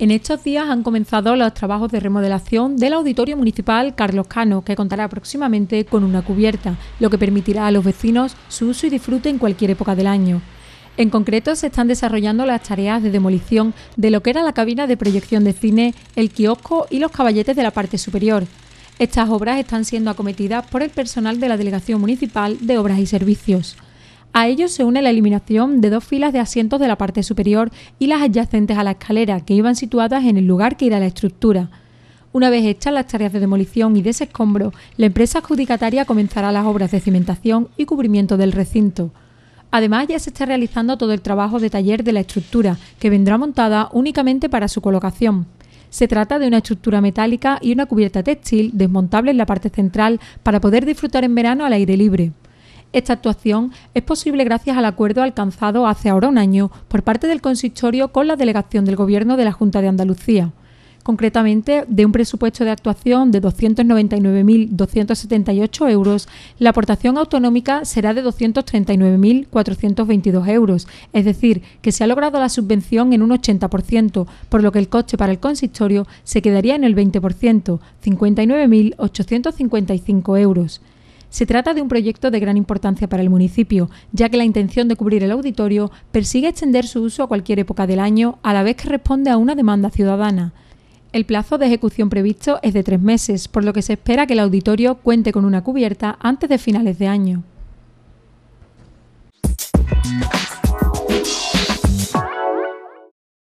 En estos días han comenzado los trabajos de remodelación del Auditorio Municipal Carlos Cano, que contará próximamente con una cubierta, lo que permitirá a los vecinos su uso y disfrute en cualquier época del año. En concreto, se están desarrollando las tareas de demolición de lo que era la cabina de proyección de cine, el kiosco y los caballetes de la parte superior. Estas obras están siendo acometidas por el personal de la Delegación Municipal de Obras y Servicios. A ello se une la eliminación de dos filas de asientos de la parte superior y las adyacentes a la escalera, que iban situadas en el lugar que irá la estructura. Una vez hechas las tareas de demolición y desescombro, la empresa adjudicataria comenzará las obras de cimentación y cubrimiento del recinto. Además, ya se está realizando todo el trabajo de taller de la estructura, que vendrá montada únicamente para su colocación. Se trata de una estructura metálica y una cubierta textil desmontable en la parte central para poder disfrutar en verano al aire libre. Esta actuación es posible gracias al acuerdo alcanzado hace ahora un año por parte del consistorio con la delegación del Gobierno de la Junta de Andalucía. Concretamente, de un presupuesto de actuación de 299.278 euros, la aportación autonómica será de 239.422 euros, es decir, que se ha logrado la subvención en un 80%, por lo que el coste para el consistorio se quedaría en el 20%, 59.855 euros. Se trata de un proyecto de gran importancia para el municipio, ya que la intención de cubrir el auditorio persigue extender su uso a cualquier época del año, a la vez que responde a una demanda ciudadana. El plazo de ejecución previsto es de tres meses, por lo que se espera que el auditorio cuente con una cubierta antes de finales de año.